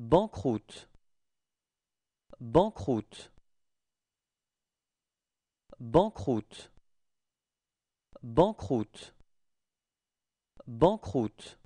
Banqueroute Banqueroute Banqueroute Banqueroute Banqueroute